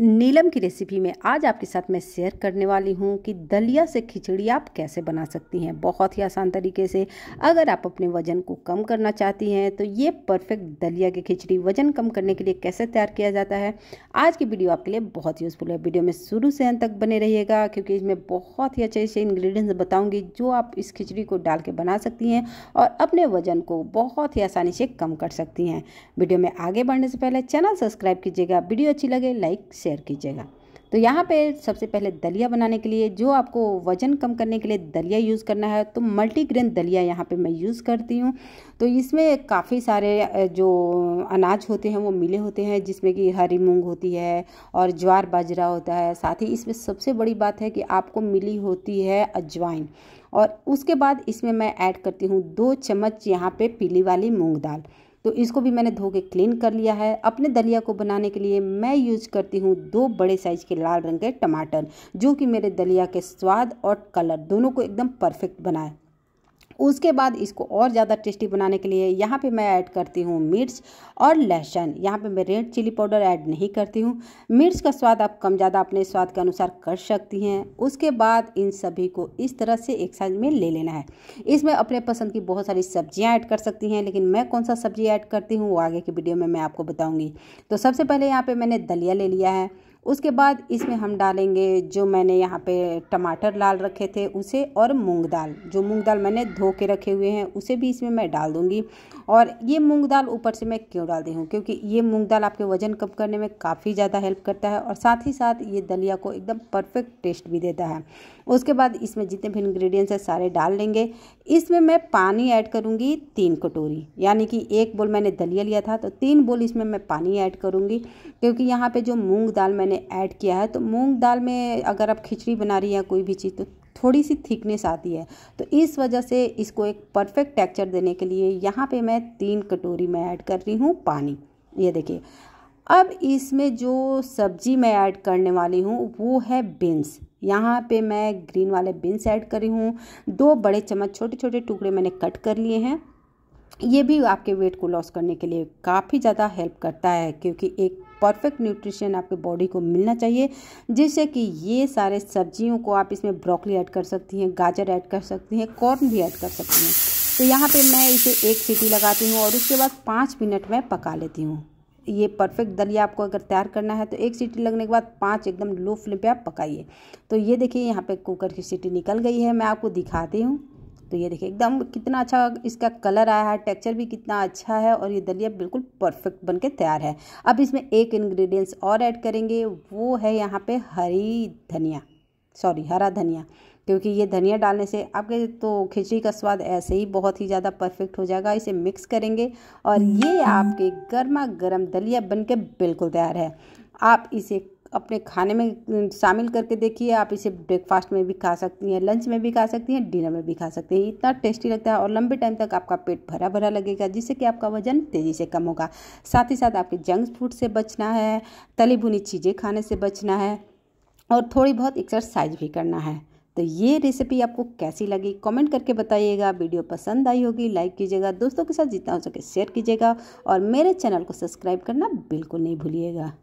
नीलम की रेसिपी में आज आपके साथ मैं शेयर करने वाली हूँ कि दलिया से खिचड़ी आप कैसे बना सकती हैं बहुत ही आसान तरीके से अगर आप अपने वज़न को कम करना चाहती हैं तो ये परफेक्ट दलिया की खिचड़ी वज़न कम करने के लिए कैसे तैयार किया जाता है आज की वीडियो आपके लिए बहुत यूज़फुल है वीडियो में शुरू से अंत तक बने रहिएगा क्योंकि इसमें बहुत ही अच्छे अच्छे इन्ग्रीडियंट्स बताऊँगी जो आप इस खिचड़ी को डाल के बना सकती हैं और अपने वज़न को बहुत ही आसानी से कम कर सकती हैं वीडियो में आगे बढ़ने से पहले चैनल सब्सक्राइब कीजिएगा वीडियो अच्छी लगे लाइक शेयर कीजिएगा तो यहाँ पे सबसे पहले दलिया बनाने के लिए जो आपको वज़न कम करने के लिए दलिया यूज़ करना है तो मल्टीग्रेन दलिया यहाँ पे मैं यूज़ करती हूँ तो इसमें काफ़ी सारे जो अनाज होते हैं वो मिले होते हैं जिसमें कि हरी मूंग होती है और ज्वार बाजरा होता है साथ ही इसमें सबसे बड़ी बात है कि आपको मिली होती है अजवाइन और उसके बाद इसमें मैं ऐड करती हूँ दो चम्मच यहाँ पर पीली वाली मूँग दाल तो इसको भी मैंने धो के क्लीन कर लिया है अपने दलिया को बनाने के लिए मैं यूज करती हूँ दो बड़े साइज के लाल रंग के टमाटर जो कि मेरे दलिया के स्वाद और कलर दोनों को एकदम परफेक्ट बनाए उसके बाद इसको और ज़्यादा टेस्टी बनाने के लिए यहाँ पे मैं ऐड करती हूँ मिर्च और लहसुन यहाँ पे मैं रेड चिली पाउडर ऐड नहीं करती हूँ मिर्च का स्वाद आप कम ज़्यादा अपने स्वाद के अनुसार कर सकती हैं उसके बाद इन सभी को इस तरह से एक साइज में ले लेना है इसमें अपने पसंद की बहुत सारी सब्जियाँ ऐड कर सकती हैं लेकिन मैं कौन सा सब्जी ऐड करती हूँ वो आगे की वीडियो में मैं आपको बताऊँगी तो सबसे पहले यहाँ पर मैंने दलिया ले लिया है उसके बाद इसमें हम डालेंगे जो मैंने यहाँ पे टमाटर लाल रखे थे उसे और मूंग दाल जो मूंग दाल मैंने धो के रखे हुए हैं उसे भी इसमें मैं डाल दूँगी और ये मूंग दाल ऊपर से मैं क्यों डाल दी हूँ क्योंकि ये मूंग दाल आपके वज़न कम करने में काफ़ी ज़्यादा हेल्प करता है और साथ ही साथ ये दलिया को एकदम परफेक्ट टेस्ट भी देता है उसके बाद इसमें जितने भी इन्ग्रीडियंट्स हैं सारे डाल लेंगे इसमें मैं पानी ऐड करूँगी तीन कटोरी यानी कि एक बोल मैंने दलिया लिया था तो तीन बोल इसमें मैं पानी ऐड करूँगी क्योंकि यहाँ पर जो मूँग दाल मैंने मैंने ऐड किया है तो मूंग दाल में अगर आप खिचड़ी बना रही हैं कोई भी चीज़ तो थोड़ी सी थिकनेस आती है तो इस वजह से इसको एक परफेक्ट टेक्चर देने के लिए यहाँ पे मैं तीन कटोरी में ऐड कर रही हूँ पानी ये देखिए अब इसमें जो सब्जी मैं ऐड करने वाली हूँ वो है बीन्स यहाँ पे मैं ग्रीन वाले बीन्स ऐड कर रही हूँ दो बड़े चम्मच छोटे छोटे टुकड़े मैंने कट कर लिए हैं ये भी आपके वेट को लॉस करने के लिए काफ़ी ज़्यादा हेल्प करता है क्योंकि एक परफेक्ट न्यूट्रिशन आपके बॉडी को मिलना चाहिए जिससे कि ये सारे सब्जियों को आप इसमें ब्रोकली ऐड कर सकती हैं गाजर ऐड कर सकती हैं कॉर्न भी ऐड कर सकती हैं तो यहाँ पे मैं इसे एक सीटी लगाती हूँ और उसके बाद पाँच मिनट में पका लेती हूँ ये परफेक्ट दलिया आपको अगर तैयार करना है तो एक सीटी लगने के बाद पाँच एकदम लो फ्लेम पे आप पकाइए तो ये देखिए यहाँ पे कुकर की सीटी निकल गई है मैं आपको दिखाती हूँ तो ये देखिए एकदम कितना अच्छा इसका कलर आया है टेक्सचर भी कितना अच्छा है और ये दलिया बिल्कुल परफेक्ट के तैयार है अब इसमें एक इन्ग्रीडियंट्स और ऐड करेंगे वो है यहाँ पर हरी धनिया सॉरी हरा धनिया क्योंकि ये धनिया डालने से आपके तो खिचड़ी का स्वाद ऐसे ही बहुत ही ज़्यादा परफेक्ट हो जाएगा इसे मिक्स करेंगे और ये आपके गर्मा गर्म दलिया बन के बिल्कुल तैयार है आप इसे अपने खाने में शामिल करके देखिए आप इसे ब्रेकफास्ट में भी खा सकती हैं लंच में भी खा सकती हैं डिनर में भी खा सकती हैं इतना टेस्टी लगता है और लंबे टाइम तक आपका पेट भरा भरा लगेगा जिससे कि आपका वजन तेज़ी से कम होगा साथ ही साथ आपके जंक फूड से बचना है तली भुनी चीज़ें खाने से बचना है और थोड़ी बहुत एक्सरसाइज भी करना है तो ये रेसिपी आपको कैसी लगी कमेंट करके बताइएगा वीडियो पसंद आई होगी लाइक कीजिएगा दोस्तों के साथ जितना हो सके शेयर कीजिएगा और मेरे चैनल को सब्सक्राइब करना बिल्कुल नहीं भूलिएगा